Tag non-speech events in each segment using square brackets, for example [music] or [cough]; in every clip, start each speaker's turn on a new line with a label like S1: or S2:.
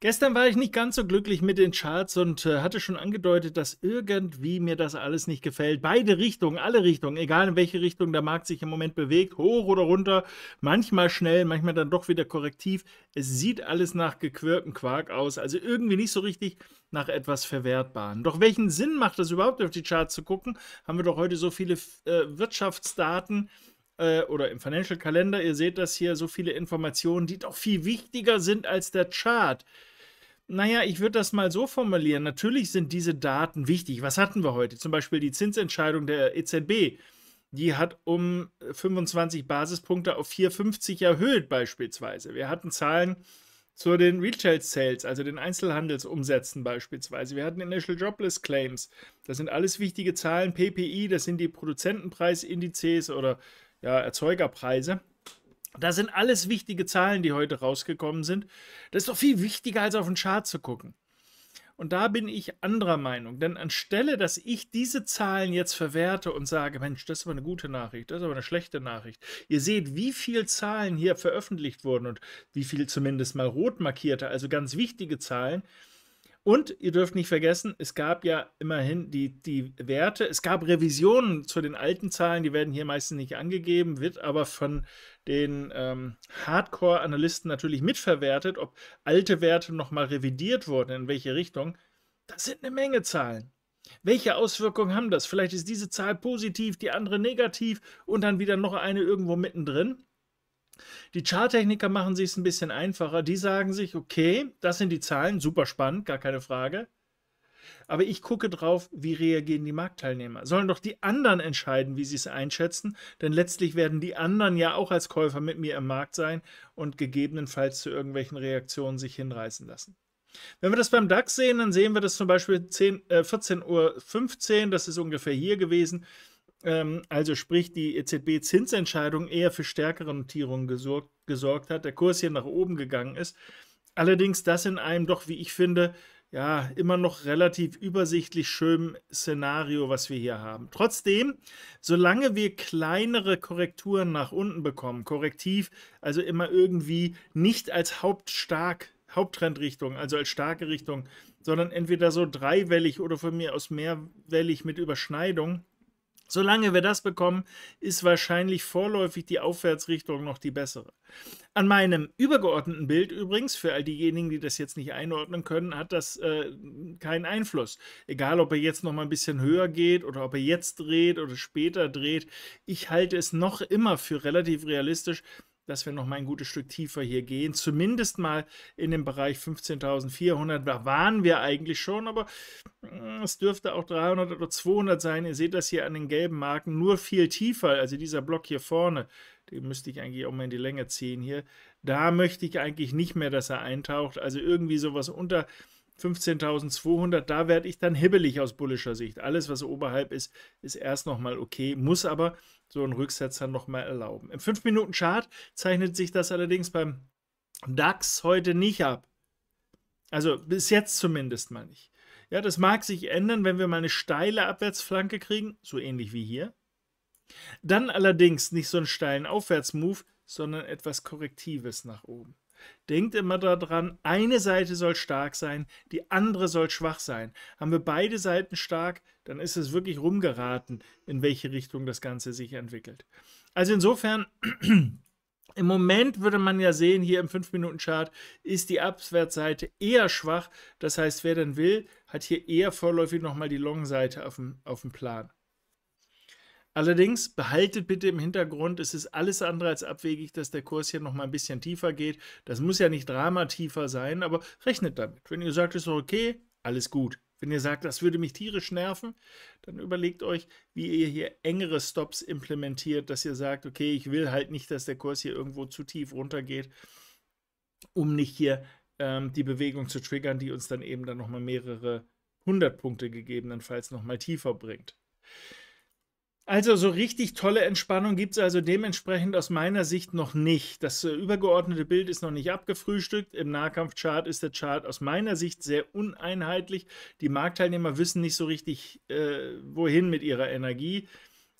S1: Gestern war ich nicht ganz so glücklich mit den Charts und äh, hatte schon angedeutet, dass irgendwie mir das alles nicht gefällt. Beide Richtungen, alle Richtungen, egal in welche Richtung der Markt sich im Moment bewegt, hoch oder runter, manchmal schnell, manchmal dann doch wieder korrektiv. Es sieht alles nach gequirltem Quark aus, also irgendwie nicht so richtig nach etwas Verwertbaren. Doch welchen Sinn macht das überhaupt, auf die Charts zu gucken? Haben wir doch heute so viele äh, Wirtschaftsdaten. Äh, oder im Financial Kalender, ihr seht das hier, so viele Informationen, die doch viel wichtiger sind als der Chart. Naja, ich würde das mal so formulieren. Natürlich sind diese Daten wichtig. Was hatten wir heute? Zum Beispiel die Zinsentscheidung der EZB. Die hat um 25 Basispunkte auf 4,50 erhöht beispielsweise. Wir hatten Zahlen zu den Retail Sales, also den Einzelhandelsumsätzen beispielsweise. Wir hatten Initial Jobless Claims. Das sind alles wichtige Zahlen. PPI, das sind die Produzentenpreisindizes oder ja, Erzeugerpreise. Das sind alles wichtige Zahlen, die heute rausgekommen sind. Das ist doch viel wichtiger, als auf den Chart zu gucken. Und da bin ich anderer Meinung. Denn anstelle, dass ich diese Zahlen jetzt verwerte und sage, Mensch, das ist aber eine gute Nachricht, das ist aber eine schlechte Nachricht. Ihr seht, wie viele Zahlen hier veröffentlicht wurden und wie viele zumindest mal rot markierte, also ganz wichtige Zahlen. Und ihr dürft nicht vergessen, es gab ja immerhin die, die Werte, es gab Revisionen zu den alten Zahlen, die werden hier meistens nicht angegeben, wird aber von den ähm, Hardcore-Analysten natürlich mitverwertet, ob alte Werte nochmal revidiert wurden, in welche Richtung. Das sind eine Menge Zahlen. Welche Auswirkungen haben das? Vielleicht ist diese Zahl positiv, die andere negativ und dann wieder noch eine irgendwo mittendrin. Die Charttechniker machen sich es ein bisschen einfacher. Die sagen sich, okay, das sind die Zahlen, super spannend, gar keine Frage. Aber ich gucke drauf, wie reagieren die Marktteilnehmer. Sollen doch die anderen entscheiden, wie sie es einschätzen, denn letztlich werden die anderen ja auch als Käufer mit mir im Markt sein und gegebenenfalls zu irgendwelchen Reaktionen sich hinreißen lassen. Wenn wir das beim DAX sehen, dann sehen wir das zum Beispiel 10, äh, 14.15 Uhr, das ist ungefähr hier gewesen. Ähm, also sprich die EZB-Zinsentscheidung eher für stärkere Notierungen gesorgt, gesorgt hat, der Kurs hier nach oben gegangen ist. Allerdings das in einem doch, wie ich finde, ja, immer noch relativ übersichtlich schönen Szenario, was wir hier haben. Trotzdem, solange wir kleinere Korrekturen nach unten bekommen, korrektiv, also immer irgendwie nicht als hauptstark, Haupttrendrichtung, also als starke Richtung, sondern entweder so dreiwellig oder von mir aus mehrwellig mit Überschneidung, Solange wir das bekommen, ist wahrscheinlich vorläufig die Aufwärtsrichtung noch die bessere. An meinem übergeordneten Bild übrigens, für all diejenigen, die das jetzt nicht einordnen können, hat das äh, keinen Einfluss. Egal, ob er jetzt noch mal ein bisschen höher geht oder ob er jetzt dreht oder später dreht, ich halte es noch immer für relativ realistisch, dass wir noch mal ein gutes Stück tiefer hier gehen. Zumindest mal in dem Bereich 15.400. Da waren wir eigentlich schon, aber mm, es dürfte auch 300 oder 200 sein. Ihr seht das hier an den gelben Marken nur viel tiefer. Also dieser Block hier vorne, den müsste ich eigentlich auch mal in die Länge ziehen hier. Da möchte ich eigentlich nicht mehr, dass er eintaucht. Also irgendwie sowas unter 15.200, da werde ich dann hibbelig aus bullischer Sicht. Alles, was oberhalb ist, ist erst nochmal okay, muss aber so einen Rücksetzer nochmal erlauben. Im 5-Minuten-Chart zeichnet sich das allerdings beim DAX heute nicht ab. Also bis jetzt zumindest mal nicht. Ja, das mag sich ändern, wenn wir mal eine steile Abwärtsflanke kriegen, so ähnlich wie hier. Dann allerdings nicht so einen steilen Aufwärtsmove, sondern etwas Korrektives nach oben. Denkt immer daran, eine Seite soll stark sein, die andere soll schwach sein. Haben wir beide Seiten stark, dann ist es wirklich rumgeraten, in welche Richtung das Ganze sich entwickelt. Also insofern, [clears throat] im Moment würde man ja sehen, hier im 5-Minuten-Chart ist die Abwärtsseite eher schwach. Das heißt, wer denn will, hat hier eher vorläufig nochmal die Long-Seite auf dem, auf dem Plan. Allerdings behaltet bitte im Hintergrund, es ist alles andere als abwegig, dass der Kurs hier nochmal ein bisschen tiefer geht. Das muss ja nicht dramatiefer sein, aber rechnet damit. Wenn ihr sagt, es ist okay, alles gut. Wenn ihr sagt, das würde mich tierisch nerven, dann überlegt euch, wie ihr hier engere Stops implementiert, dass ihr sagt, okay, ich will halt nicht, dass der Kurs hier irgendwo zu tief runtergeht, um nicht hier ähm, die Bewegung zu triggern, die uns dann eben dann nochmal mehrere hundert Punkte gegebenenfalls nochmal tiefer bringt. Also so richtig tolle Entspannung gibt es also dementsprechend aus meiner Sicht noch nicht. Das äh, übergeordnete Bild ist noch nicht abgefrühstückt. Im Nahkampfchart ist der Chart aus meiner Sicht sehr uneinheitlich. Die Marktteilnehmer wissen nicht so richtig, äh, wohin mit ihrer Energie.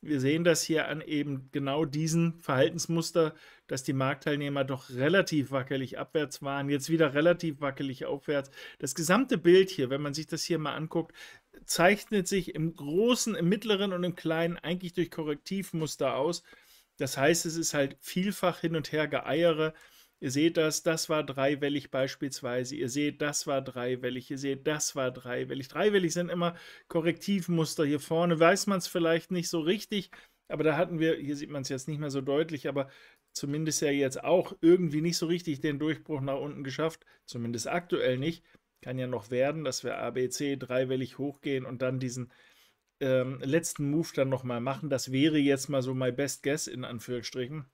S1: Wir sehen das hier an eben genau diesen Verhaltensmuster, dass die Marktteilnehmer doch relativ wackelig abwärts waren, jetzt wieder relativ wackelig aufwärts. Das gesamte Bild hier, wenn man sich das hier mal anguckt, zeichnet sich im Großen, im Mittleren und im Kleinen eigentlich durch Korrektivmuster aus. Das heißt, es ist halt vielfach hin und her geeiere. Ihr seht das, das war dreiwellig beispielsweise. Ihr seht, das war dreiwellig. Ihr seht, das war dreiwellig. Dreiwellig sind immer Korrektivmuster hier vorne. Weiß man es vielleicht nicht so richtig, aber da hatten wir, hier sieht man es jetzt nicht mehr so deutlich, aber zumindest ja jetzt auch irgendwie nicht so richtig den Durchbruch nach unten geschafft, zumindest aktuell nicht. Kann ja noch werden, dass wir ABC dreiwellig hochgehen und dann diesen ähm, letzten Move dann nochmal machen. Das wäre jetzt mal so my best guess in Anführungsstrichen.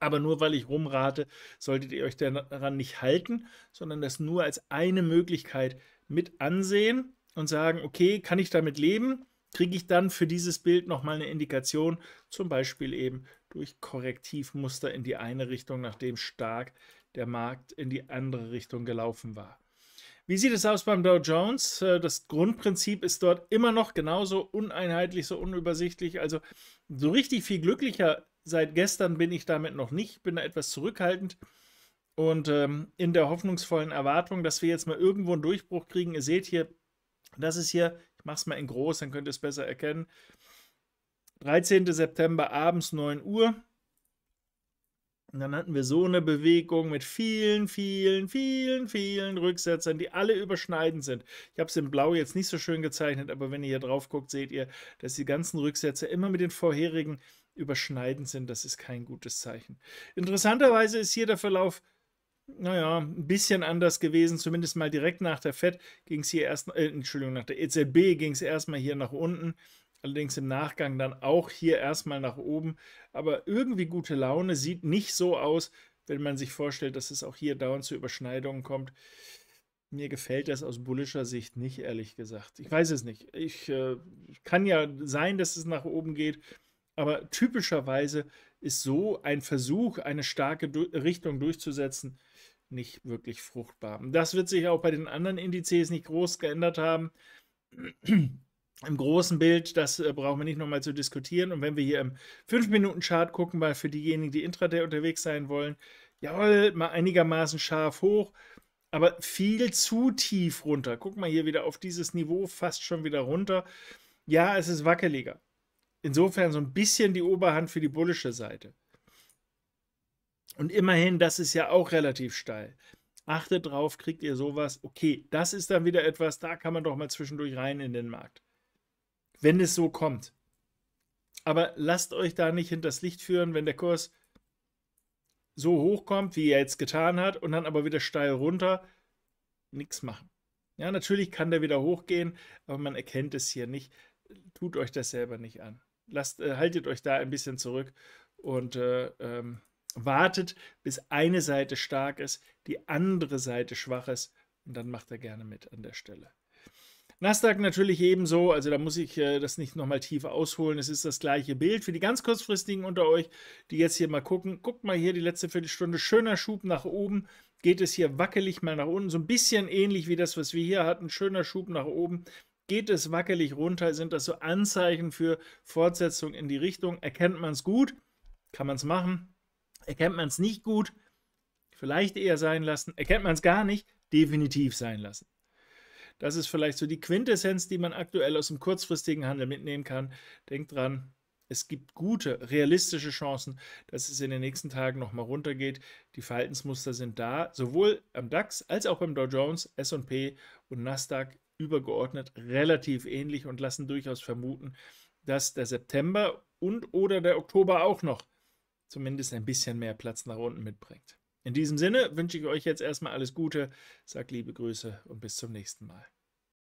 S1: Aber nur weil ich rumrate, solltet ihr euch daran nicht halten, sondern das nur als eine Möglichkeit mit ansehen und sagen, okay, kann ich damit leben? Kriege ich dann für dieses Bild nochmal eine Indikation, zum Beispiel eben durch Korrektivmuster in die eine Richtung, nachdem stark der Markt in die andere Richtung gelaufen war. Wie sieht es aus beim Dow Jones? Äh, das Grundprinzip ist dort immer noch genauso uneinheitlich, so unübersichtlich. Also so richtig viel glücklicher seit gestern bin ich damit noch nicht, bin da etwas zurückhaltend und ähm, in der hoffnungsvollen Erwartung, dass wir jetzt mal irgendwo einen Durchbruch kriegen. Ihr seht hier, das ist hier, ich mache es mal in groß, dann könnt ihr es besser erkennen. 13. September abends 9 Uhr. Und dann hatten wir so eine Bewegung mit vielen, vielen, vielen, vielen Rücksetzern, die alle überschneidend sind. Ich habe es in Blau jetzt nicht so schön gezeichnet, aber wenn ihr hier drauf guckt, seht ihr, dass die ganzen Rücksätze immer mit den vorherigen überschneidend sind. Das ist kein gutes Zeichen. Interessanterweise ist hier der Verlauf, naja, ein bisschen anders gewesen. Zumindest mal direkt nach der FED ging es hier erst, äh, Entschuldigung, nach der EZB ging es erstmal hier nach unten Allerdings im Nachgang dann auch hier erstmal nach oben. Aber irgendwie gute Laune sieht nicht so aus, wenn man sich vorstellt, dass es auch hier dauernd zu Überschneidungen kommt. Mir gefällt das aus bullischer Sicht nicht, ehrlich gesagt. Ich weiß es nicht. Ich äh, kann ja sein, dass es nach oben geht, aber typischerweise ist so ein Versuch, eine starke du Richtung durchzusetzen, nicht wirklich fruchtbar. Das wird sich auch bei den anderen Indizes nicht groß geändert haben im großen Bild, das äh, brauchen wir nicht nochmal zu diskutieren. Und wenn wir hier im 5-Minuten-Chart gucken, mal für diejenigen, die intraday unterwegs sein wollen, jawohl, mal einigermaßen scharf hoch, aber viel zu tief runter. Guck mal hier wieder auf dieses Niveau, fast schon wieder runter. Ja, es ist wackeliger. Insofern so ein bisschen die Oberhand für die bullische Seite. Und immerhin, das ist ja auch relativ steil. Achtet drauf, kriegt ihr sowas. Okay, das ist dann wieder etwas, da kann man doch mal zwischendurch rein in den Markt wenn es so kommt. Aber lasst euch da nicht hinters Licht führen, wenn der Kurs so hoch kommt, wie er jetzt getan hat, und dann aber wieder steil runter, nichts machen. Ja, natürlich kann der wieder hochgehen, aber man erkennt es hier nicht. Tut euch das selber nicht an. Lasst, äh, haltet euch da ein bisschen zurück und äh, ähm, wartet, bis eine Seite stark ist, die andere Seite schwach ist, und dann macht er gerne mit an der Stelle. Nasdaq natürlich ebenso, also da muss ich äh, das nicht nochmal tief ausholen. Es ist das gleiche Bild. Für die ganz kurzfristigen unter euch, die jetzt hier mal gucken, guckt mal hier die letzte Viertelstunde, schöner Schub nach oben, geht es hier wackelig mal nach unten, so ein bisschen ähnlich wie das, was wir hier hatten, schöner Schub nach oben. Geht es wackelig runter, sind das so Anzeichen für Fortsetzung in die Richtung? Erkennt man es gut? Kann man es machen? Erkennt man es nicht gut? Vielleicht eher sein lassen. Erkennt man es gar nicht? Definitiv sein lassen. Das ist vielleicht so die Quintessenz, die man aktuell aus dem kurzfristigen Handel mitnehmen kann. Denkt dran, es gibt gute, realistische Chancen, dass es in den nächsten Tagen nochmal runtergeht. Die Verhaltensmuster sind da, sowohl am DAX als auch beim Dow Jones, SP und Nasdaq übergeordnet relativ ähnlich und lassen durchaus vermuten, dass der September und oder der Oktober auch noch zumindest ein bisschen mehr Platz nach unten mitbringt. In diesem Sinne wünsche ich euch jetzt erstmal alles Gute, sag liebe Grüße und bis zum nächsten Mal.